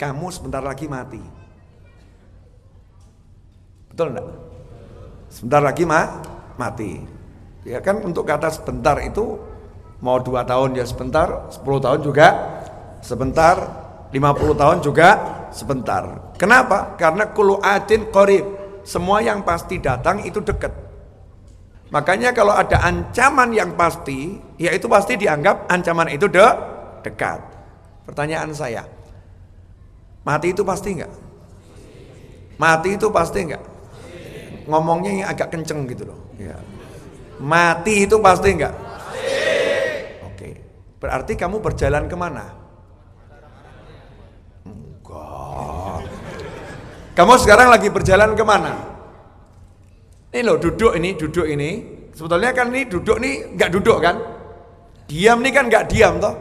kamu sebentar lagi mati. Betul enggak? Sebentar lagi ma mati. Ya kan untuk kata sebentar itu mau dua tahun ya sebentar, sepuluh tahun juga sebentar, lima puluh tahun juga sebentar. Kenapa? Karena kulu atin korib. Semua yang pasti datang itu dekat. Makanya kalau ada ancaman yang pasti, ya itu pasti dianggap ancaman itu de dekat. Pertanyaan saya, Mati itu pasti enggak? Mati itu pasti enggak? Ngomongnya yang agak kenceng gitu loh. Ya. Mati itu pasti enggak? Oke. Berarti kamu berjalan kemana? Enggak. Kamu sekarang lagi berjalan kemana? Ini loh duduk ini, duduk ini. Sebetulnya kan ini duduk nih enggak duduk kan? Diam nih kan enggak diam toh?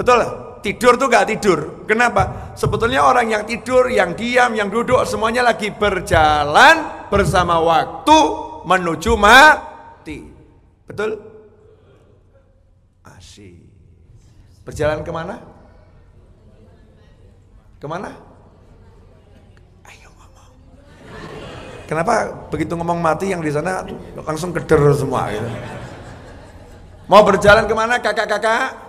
Betul lah tidur tuh gak tidur. Kenapa? Sebetulnya orang yang tidur, yang diam, yang duduk semuanya lagi berjalan bersama waktu menuju mati. Betul? Asyik. Berjalan kemana? Kemana? Ayo ngomong. Kenapa begitu ngomong mati yang di sana langsung keder semua gitu. Mau berjalan kemana kakak-kakak?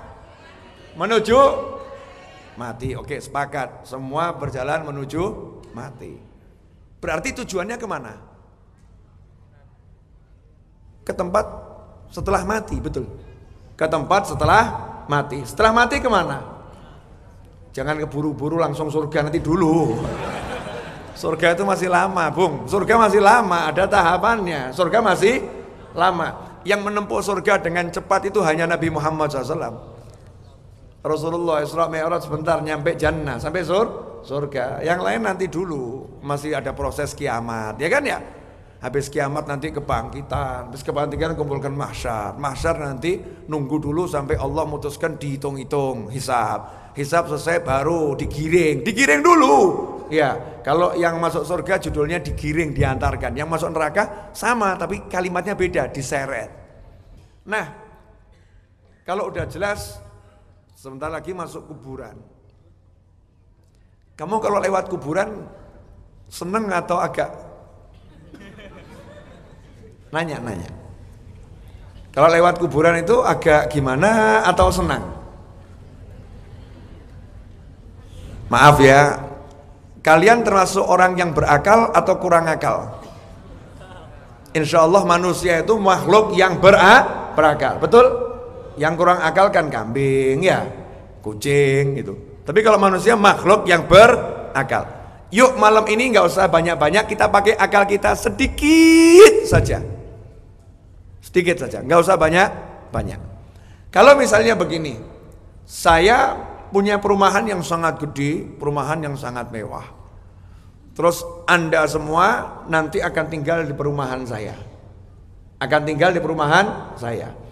menuju mati. Oke, sepakat. Semua berjalan menuju mati. Berarti tujuannya kemana? Ke tempat setelah mati, betul. Ke tempat setelah mati. Setelah mati kemana? Jangan keburu-buru langsung surga nanti dulu. Surga itu masih lama, Bung. Surga masih lama, ada tahapannya. Surga masih lama. Yang menempuh surga dengan cepat itu hanya Nabi Muhammad SAW. Rasulullah Isra Mi'raj sebentar nyampe jannah sampai sur surga. Yang lain nanti dulu, masih ada proses kiamat, ya kan ya? Habis kiamat nanti kebangkitan, habis kebangkitan kumpulkan mahsyar. Mahsyar nanti nunggu dulu sampai Allah memutuskan dihitung-hitung hisab. Hisab selesai baru digiring, digiring dulu. Ya, kalau yang masuk surga judulnya digiring diantarkan, yang masuk neraka sama tapi kalimatnya beda diseret. Nah, kalau udah jelas Sebentar lagi masuk kuburan. Kamu kalau lewat kuburan seneng atau agak nanya-nanya. Kalau lewat kuburan itu agak gimana atau senang? Maaf ya, kalian termasuk orang yang berakal atau kurang akal? Insya Allah manusia itu makhluk yang berak berakal, betul? Yang kurang akal kan kambing ya, kucing gitu. Tapi kalau manusia makhluk yang berakal. Yuk malam ini nggak usah banyak-banyak kita pakai akal kita sedikit saja. Sedikit saja, nggak usah banyak-banyak. Kalau misalnya begini, saya punya perumahan yang sangat gede, perumahan yang sangat mewah. Terus Anda semua nanti akan tinggal di perumahan saya. Akan tinggal di perumahan saya.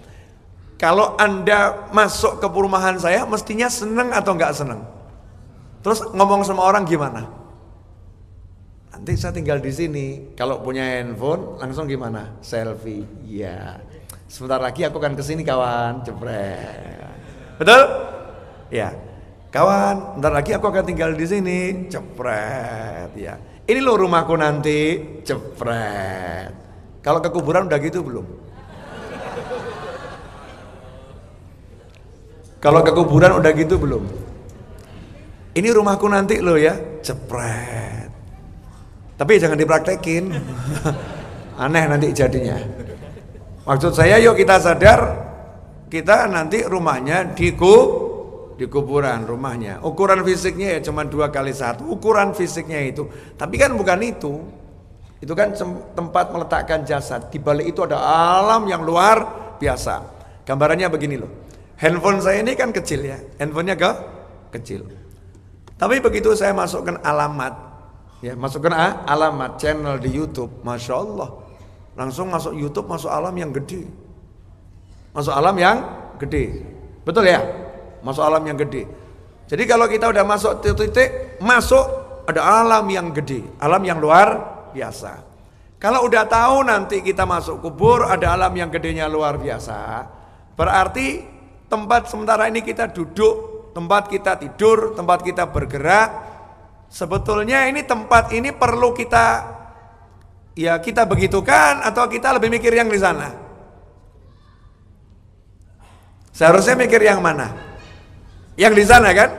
Kalau Anda masuk ke perumahan saya, mestinya seneng atau nggak seneng? Terus ngomong sama orang gimana? Nanti saya tinggal di sini. Kalau punya handphone, langsung gimana? Selfie. Ya. Sebentar lagi aku akan kesini kawan, cepret. Betul? Ya. Kawan, Sebentar lagi aku akan tinggal di sini, cepret. Ya. Ini loh rumahku nanti, cepret. Kalau ke kuburan udah gitu belum? Kalau ke kuburan udah gitu belum? Ini rumahku nanti lo ya, cepret. Tapi jangan dipraktekin. Aneh nanti jadinya. Maksud saya yuk kita sadar kita nanti rumahnya di ku, di kuburan rumahnya. Ukuran fisiknya ya cuma dua kali satu. Ukuran fisiknya itu, tapi kan bukan itu. Itu kan tempat meletakkan jasad. Di balik itu ada alam yang luar biasa. Gambarannya begini loh. Handphone saya ini kan kecil ya, handphonenya ke kecil. Tapi begitu saya masukkan alamat, ya masukkan A, alamat channel di YouTube, masya Allah, langsung masuk YouTube masuk alam yang gede, masuk alam yang gede, betul ya, masuk alam yang gede. Jadi kalau kita udah masuk titik-titik, masuk ada alam yang gede, alam yang luar biasa. Kalau udah tahu nanti kita masuk kubur ada alam yang gedenya luar biasa, berarti tempat sementara ini kita duduk, tempat kita tidur, tempat kita bergerak. Sebetulnya ini tempat ini perlu kita ya kita begitukan atau kita lebih mikir yang di sana. Seharusnya mikir yang mana? Yang di sana kan?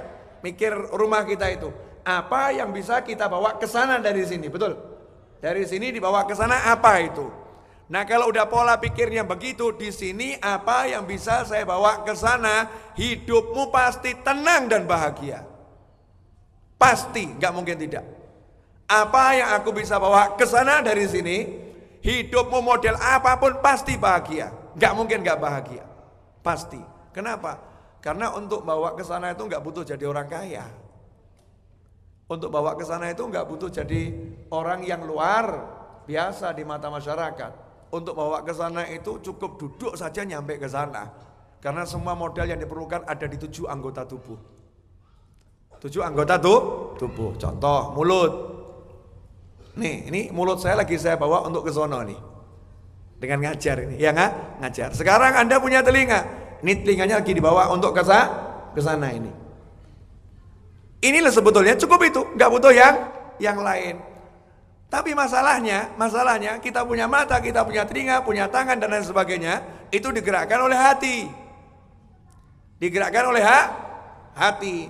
Mikir rumah kita itu. Apa yang bisa kita bawa ke sana dari sini? Betul. Dari sini dibawa ke sana apa itu? Nah kalau udah pola pikirnya begitu, di sini apa yang bisa saya bawa ke sana, hidupmu pasti tenang dan bahagia. Pasti, nggak mungkin tidak. Apa yang aku bisa bawa ke sana dari sini, hidupmu model apapun pasti bahagia. Nggak mungkin nggak bahagia, pasti. Kenapa? Karena untuk bawa ke sana itu nggak butuh jadi orang kaya. Untuk bawa ke sana itu nggak butuh jadi orang yang luar biasa di mata masyarakat untuk bawa ke sana itu cukup duduk saja nyampe ke sana. Karena semua modal yang diperlukan ada di tujuh anggota tubuh. Tujuh anggota tuh tubuh. Contoh mulut. Nih, ini mulut saya lagi saya bawa untuk ke sana nih. Dengan ngajar ini, ya nggak? Ngajar. Sekarang Anda punya telinga. Ini telinganya lagi dibawa untuk ke sana, ke sana ini. Inilah sebetulnya cukup itu, nggak butuh yang yang lain. Tapi masalahnya, masalahnya kita punya mata, kita punya telinga, punya tangan dan lain sebagainya, itu digerakkan oleh hati. Digerakkan oleh ha? hati,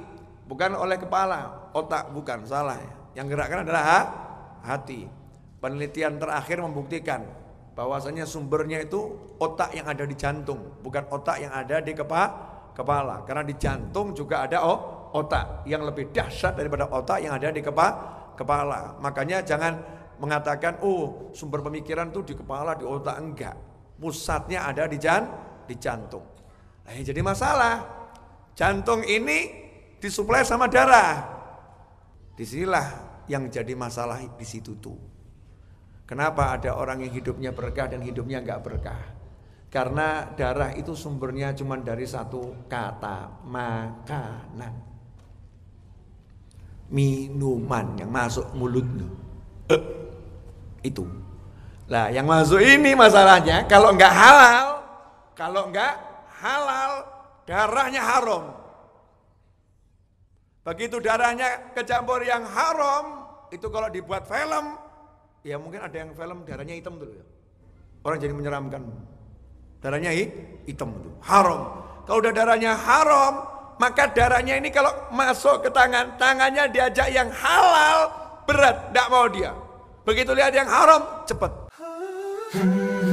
bukan oleh kepala, otak bukan salah. Ya. Yang gerakkan adalah ha? hati. Penelitian terakhir membuktikan bahwasanya sumbernya itu otak yang ada di jantung, bukan otak yang ada di kepala. Kepala, karena di jantung juga ada oh, otak yang lebih dahsyat daripada otak yang ada di kepala kepala. Makanya jangan mengatakan oh sumber pemikiran tuh di kepala, di otak enggak. Pusatnya ada di jan, di jantung. Nah, jadi masalah. Jantung ini disuplai sama darah. Disinilah yang jadi masalah di situ tuh. Kenapa ada orang yang hidupnya berkah dan hidupnya enggak berkah? Karena darah itu sumbernya cuma dari satu kata, makanan minuman yang masuk mulut lo. Eh, itu. Lah yang masuk ini masalahnya kalau enggak halal, kalau enggak halal darahnya haram. Begitu darahnya kecampur yang haram, itu kalau dibuat film, ya mungkin ada yang film darahnya hitam ya. Orang jadi menyeramkan. Darahnya hitam dulu, haram. Kalau udah darahnya haram, maka darahnya ini kalau masuk ke tangan, tangannya diajak yang halal berat, tidak mau dia. Begitu lihat yang haram, cepat. Hmm.